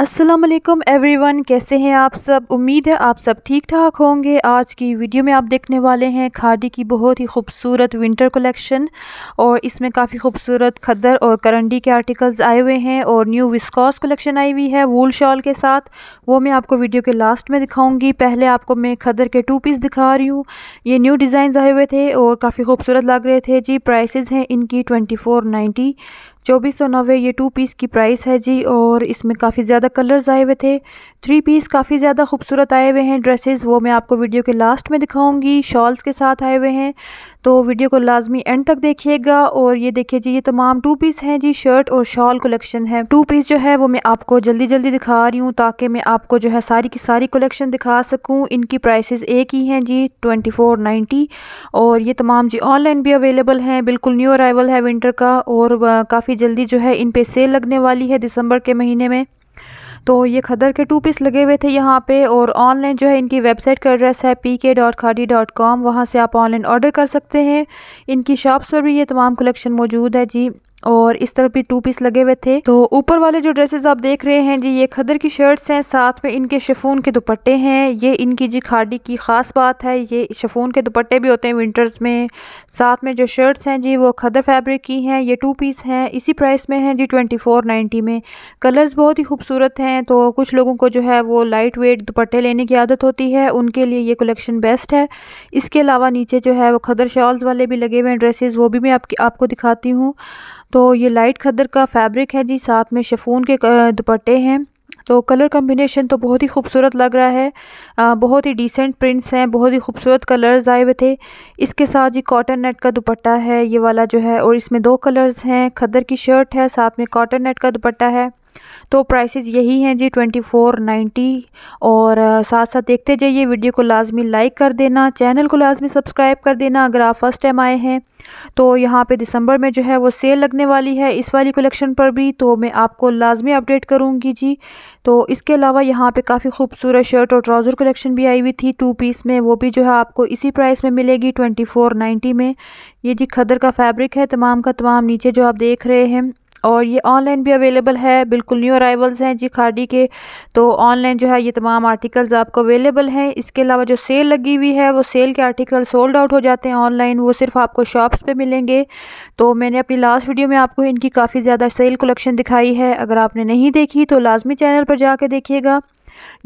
अस्सलाम every everyone कैसे हैं आप सब उम्मीद है आप सब ठीक ठाक होंगे आज की वीडियो में आप देखने वाले हैं खादी की बहुत ही खूबसूरत विंटर कलेक्शन और इसमें काफ़ी खूबसूरत खद्दर और करंडी के आर्टिकल्स आए हुए हैं और न्यू विस्कॉस कलेक्शन आई हुई है वूल शॉल के साथ वो मैं आपको वीडियो के लास्ट में दिखाऊंगी पहले आपको मैं खदर के टू पीस दिखा रही हूँ ये न्यू डिज़ाइन आए हुए थे और काफ़ी खूबसूरत लग रहे थे जी प्राइस हैं इनकी ट्वेंटी चौबीस सौ नब्बे ये टू पीस की प्राइस है जी और इसमें काफ़ी ज़्यादा कलर्स आए हुए थे थ्री पीस काफ़ी ज़्यादा खूबसूरत आए हुए हैं ड्रेसेस वो मैं आपको वीडियो के लास्ट में दिखाऊंगी शॉल्स के साथ आए हुए हैं तो वीडियो को लाजमी एंड तक देखिएगा और ये देखिए जी ये तमाम टू पीस हैं जी शर्ट और शॉल कलेक्शन है टू पीस जो है वो मैं आपको जल्दी जल्दी दिखा रही हूँ ताकि मैं आपको जो है सारी की सारी कलेक्शन दिखा सकूँ इनकी प्राइसेस एक ही हैं जी ट्वेंटी फोर नाइन्टी और ये तमाम जी ऑनलाइन भी अवेलेबल हैं बिल्कुल न्यू अरावल है विंटर का और काफ़ी जल्दी जो है इन पर सेल लगने वाली है दिसंबर के महीने में तो ये खदर के टू पीस लगे हुए थे यहाँ पे और ऑनलाइन जो है इनकी वेबसाइट का एड्रेस है पी के डॉट खाडी डॉट कॉम वहाँ से आप ऑनलाइन ऑर्डर कर सकते हैं इनकी शॉप्स पर भी ये तमाम कलेक्शन मौजूद है जी और इस तरफ भी टू पीस लगे हुए थे तो ऊपर वाले जो ड्रेसेस आप देख रहे हैं जी ये खदर की शर्ट्स हैं साथ में इनके शफून के दुपट्टे हैं ये इनकी जी खाडी की खास बात है ये शफून के दुपट्टे भी होते हैं विंटर्स में साथ में जो शर्ट्स हैं जी वो खदर फैब्रिक की हैं ये टू पीस हैं इसी प्राइस में हैं जी ट्वेंटी फोर नाइन्टी में कलर्स बहुत ही खूबसूरत हैं तो कुछ लोगों को जो है वो लाइट वेट दुपट्टे लेने की आदत होती है उनके लिए ये कलेक्शन बेस्ट है इसके अलावा नीचे जो है वो खदर शॉल्स वाले भी लगे हुए हैं ड्रेसेस वो भी मैं आपकी आपको दिखाती हूँ तो ये लाइट खदर का फैब्रिक है जी साथ में शफून के दुपट्टे हैं तो कलर कम्बिनेशन तो बहुत ही खूबसूरत लग रहा है आ, बहुत ही डिसेंट प्रिंट्स हैं बहुत ही खूबसूरत कलर्स आए हुए थे इसके साथ जी कॉटन नेट का दुपट्टा है ये वाला जो है और इसमें दो कलर्स हैं खदर की शर्ट है साथ में कॉटन नेट का दुपट्टा है तो प्राइसेस यही हैं जी ट्वेंटी फोर नाइन्टी और साथ साथ देखते जाइए वीडियो को लाजमी लाइक कर देना चैनल को लाजमी सब्सक्राइब कर देना अगर आप फ़र्स्ट टाइम आए हैं तो यहाँ पे दिसंबर में जो है वो सेल लगने वाली है इस वाली कलेक्शन पर भी तो मैं आपको लाजमी अपडेट करूँगी जी तो इसके अलावा यहाँ पे काफ़ी खूबसूरत शर्ट और ट्राउज़र कलेक्शन भी आई हुई थी टू पीस में वो भी जो है आपको इसी प्राइस में मिलेगी ट्वेंटी फोर नाइन्टी में ये जी खदर का फैब्रिक है तमाम का तमाम नीचे जो आप देख रहे हैं और ये ऑनलाइन भी अवेलेबल है बिल्कुल न्यू अराइवल्स हैं जी खाडी के तो ऑनलाइन जो है ये तमाम आर्टिकल्स आपको अवेलेबल हैं इसके अलावा जो सेल लगी हुई है वो सेल के आर्टिकल सोल्ड आउट हो जाते हैं ऑनलाइन वो सिर्फ आपको शॉप्स पे मिलेंगे तो मैंने अपनी लास्ट वीडियो में आपको इनकी काफ़ी ज़्यादा सेल कलेक्शन दिखाई है अगर आपने नहीं देखी तो लाजमी चैनल पर जा देखिएगा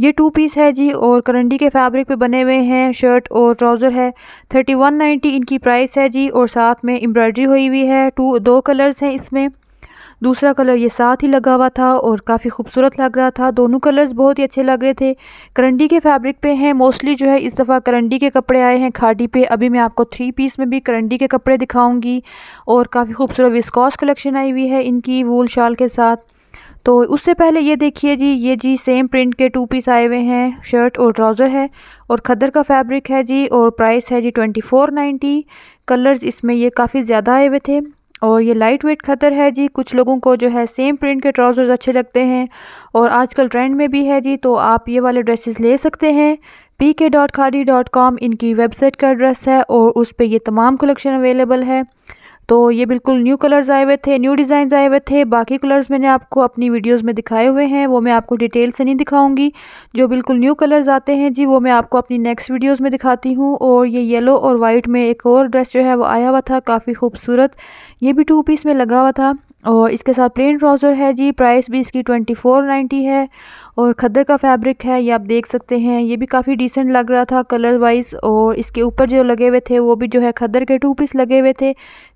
ये टू पीस है जी और करंडी के फैब्रिक पे बने हुए हैं शर्ट और ट्राउज़र है थर्टी वन नाइन्टी इनकी प्राइस है जी और साथ में एम्ब्रॉयडरी हुई हुई है टू दो कलर्स हैं इसमें दूसरा कलर ये साथ ही लगा हुआ था और काफ़ी खूबसूरत लग रहा था दोनों कलर्स बहुत ही अच्छे लग रहे थे करंडी के फैब्रिक पे हैं मोस्टली जो है इस दफ़ा करंडी के कपड़े आए हैं खाडी पे अभी मैं आपको थ्री पीस में भी करंडी के कपड़े दिखाऊंगी और काफ़ी खूबसूरत विस्कॉस कलेक्शन आई हुई है इनकी वूल शाल के साथ तो उससे पहले ये देखिए जी ये जी सेम प्रिंट के टू पीस आए हुए हैं शर्ट और ट्राउज़र है और खदर का फैब्रिक है जी और प्राइस है जी ट्वेंटी फोर नाइन्टी कलर्स इसमें ये काफ़ी ज़्यादा आए हुए थे और ये लाइट वेट खतर है जी कुछ लोगों को जो है सेम प्रिंट के ट्राउज़र्स अच्छे लगते हैं और आजकल ट्रेंड में भी है जी तो आप ये वाले ड्रेसेस ले सकते हैं P K dot Khadi dot com इनकी वेबसाइट का एड्रेस है और उस पर यह तमाम कलेक्शन अवेलेबल है तो ये बिल्कुल न्यू कलर्स आए हुए थे न्यू डिज़ाइन आए हुए थे बाकी कलर्स मैंने आपको अपनी वीडियोस में दिखाए हुए हैं वो मैं आपको डिटेल से नहीं दिखाऊंगी जो बिल्कुल न्यू कलर्स आते हैं जी वो मैं आपको अपनी नेक्स्ट वीडियोस में दिखाती हूँ और ये येलो और वाइट में एक और ड्रेस जो है वो आया हुआ था काफ़ी खूबसूरत ये भी टू पीस में लगा हुआ था और इसके साथ प्लेन ट्राउज़र है जी प्राइस भी इसकी ट्वेंटी फोर नाइन्टी है और खद्दर का फैब्रिक है ये आप देख सकते हैं ये भी काफ़ी डिसेंट लग रहा था कलर वाइज और इसके ऊपर जो लगे हुए थे वो भी जो है खद्दर के टू पीस लगे हुए थे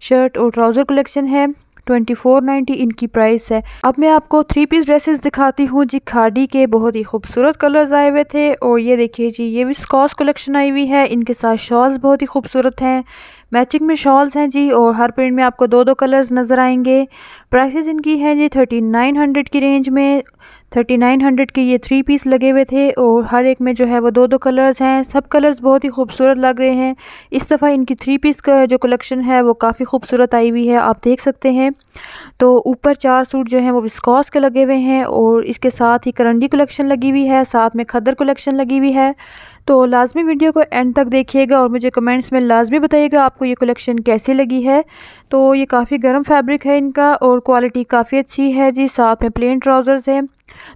शर्ट और ट्राउज़र कलेक्शन है ट्वेंटी फोर नाइन्टी इनकी प्राइस है अब मैं आपको थ्री पीस ड्रेसेस दिखाती हूँ जी खाडी के बहुत ही खूबसूरत कलर्स आए हुए थे और ये देखिए जी ये भी स्कॉस कलेक्शन आई हुई है इनके साथ शॉल्स बहुत ही खूबसूरत हैं मैचिंग में शॉल्स हैं जी और हर प्रिंट में आपको दो दो कलर्स नज़र आएंगे प्राइसेस इनकी हैं जी थर्टी नाइन हंड्रेड की रेंज में थर्टी नाइन हंड्रेड के ये थ्री पीस लगे हुए थे और हर एक में जो है वो दो दो कलर्स हैं सब कलर्स बहुत ही खूबसूरत लग रहे हैं इस दफ़ा इनकी थ्री पीस का जो कलेक्शन है वो काफ़ी खूबसूरत आई हुई है आप देख सकते हैं तो ऊपर चार सूट जो हैं वो विस्कॉस के लगे हुए हैं और इसके साथ ही करंडी कलेक्शन लगी हुई है साथ में खदर कलेक्शन लगी हुई है तो लाजमी वीडियो को एंड तक देखिएगा और मुझे कमेंट्स में लाजमी बताइएगा आपको ये कलेक्शन कैसी लगी है तो ये काफ़ी गर्म फैब्रिक है इनका और क्वालिटी काफ़ी अच्छी है जी साथ में प्लेन ट्राउज़र्स हैं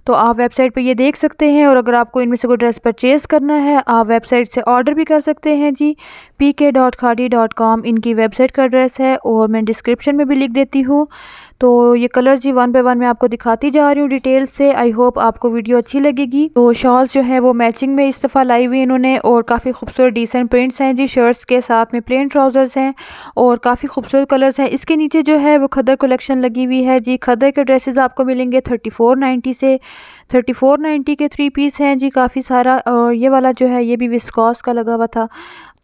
तो आप वेबसाइट पर ये देख सकते हैं और अगर आपको इनमें से कोई ड्रेस परचेज़ करना है आप वेबसाइट से ऑर्डर भी कर सकते हैं जी P K dot Khadi dot com इनकी वेबसाइट का एड्रेस है और मैं डिस्क्रिप्शन में भी लिख देती हूँ तो ये कलर्स जी वन बाय वन मैं आपको दिखाती जा रही हूँ डिटेल से आई होप आपको वीडियो अच्छी लगेगी तो शॉल्स जो है वो मैचिंग में इस दफ़ा लाई हुई इन्होंने और काफ़ी खूबसूरत डिसेंट प्रिंट्स हैं जी शर्ट्स के साथ में प्लेन ट्राउज़र्स हैं और काफ़ी खूबसूरत कलर्स हैं इसके नीचे जो है वो खदर कलेक्शन लगी हुई है जी खदर के ड्रेसेज आपको मिलेंगे थर्टी फोर नाइन्टी से थर्टी फोर नाइन्टी के थ्री पीस हैं जी काफ़ी सारा और ये वाला जो है ये भी विस्कॉस का लगा हुआ था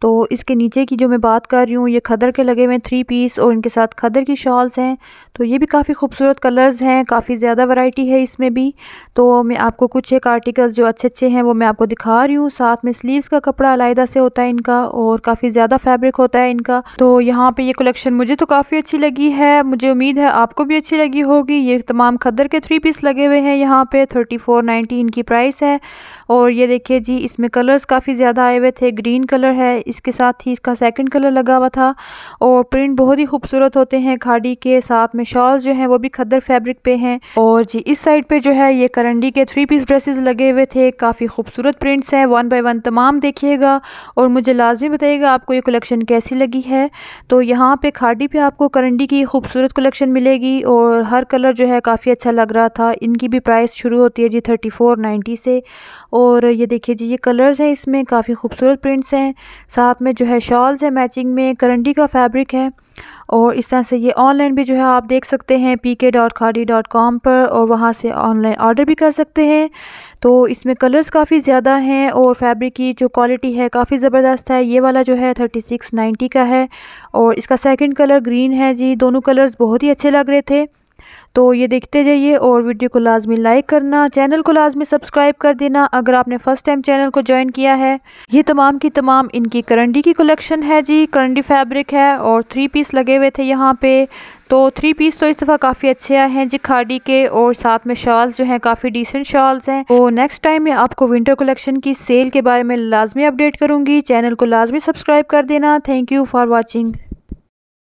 तो इसके नीचे की जो मैं बात कर रही हूँ ये खदर के लगे हुए हैं थ्री पीस और इनके साथ खदर की शॉल्स हैं तो ये भी काफ़ी खूबसूरत कलर्स हैं काफ़ी ज़्यादा वैरायटी है इसमें भी तो मैं आपको कुछ एक आर्टिकल्स जो अच्छे अच्छे हैं वो मैं आपको दिखा रही हूँ साथ में स्लीव्स का कपड़ा अलहदा से होता है इनका और काफ़ी ज़्यादा फैब्रिक होता है इनका तो यहाँ पर ये कलेक्शन मुझे तो काफ़ी अच्छी लगी है मुझे उम्मीद है आपको भी अच्छी लगी होगी ये तमाम खदर के थ्री पीस लगे हुए हैं यहाँ पर थर्टी फोर नाइन्टी इनकी प्राइस है और ये देखिए जी इसमें कलर्स काफ़ी ज़्यादा आए हुए थे ग्रीन कलर है इसके साथ ही इसका सेकंड कलर लगा हुआ था और प्रिंट बहुत ही खूबसूरत होते हैं खाड़ी के साथ में शॉल्स जो हैं वो भी खद्दर फैब्रिक पे हैं और जी इस साइड पे जो है ये करंडी के थ्री पीस ड्रेसेस लगे हुए थे काफ़ी खूबसूरत प्रिंट्स हैं वन बाई वन तमाम देखिएगा और मुझे लाजमी बताइएगा आपको ये कलेक्शन कैसी लगी है तो यहाँ पे खाड़ी पर आपको करंडी की खूबसूरत कलेक्शन मिलेगी और हर कलर जो है काफ़ी अच्छा लग रहा था इनकी भी प्राइस शुरू होती है जी थर्टी फोर नाइन्टी से और ये देखिए जी ये कलर्स हैं इसमें काफ़ी खूबसूरत प्रिंट्स हैं साथ में जो है शॉल्स है मैचिंग में करंडी का फैब्रिक है और इस तरह से ये ऑनलाइन भी जो है आप देख सकते हैं पी के डॉट खाडी डॉट कॉम पर और वहाँ से ऑनलाइन ऑर्डर भी कर सकते हैं तो इसमें कलर्स काफ़ी ज़्यादा हैं और फैब्रिक की जो क्वालिटी है काफ़ी ज़बरदस्त है ये वाला जो है थर्टी सिक्स नाइन्टी का है और इसका सेकंड कलर ग्रीन है जी दोनों कलर्स बहुत ही अच्छे लग रहे थे तो ये देखते जाइए और वीडियो को लाजमी लाइक करना चैनल को लाजमी सब्सक्राइब कर देना अगर आपने फ़र्स्ट टाइम चैनल को ज्वाइन किया है ये तमाम की तमाम इनकी करंडी की कलेक्शन है जी करंडी फैब्रिक है और थ्री पीस लगे हुए थे यहाँ पे तो थ्री पीस तो इस दफ़ा काफ़ी अच्छे आए हैं जी खाड़ी के और साथ में शॉल्स जो हैं काफ़ी डिसेंट शॉल्स हैं तो नेक्स्ट टाइम मैं आपको विंटर कलेक्शन की सेल के बारे में लाजमी अपडेट करूँगी चैनल को लाजमी सब्सक्राइब कर देना थैंक यू फॉर वॉचिंग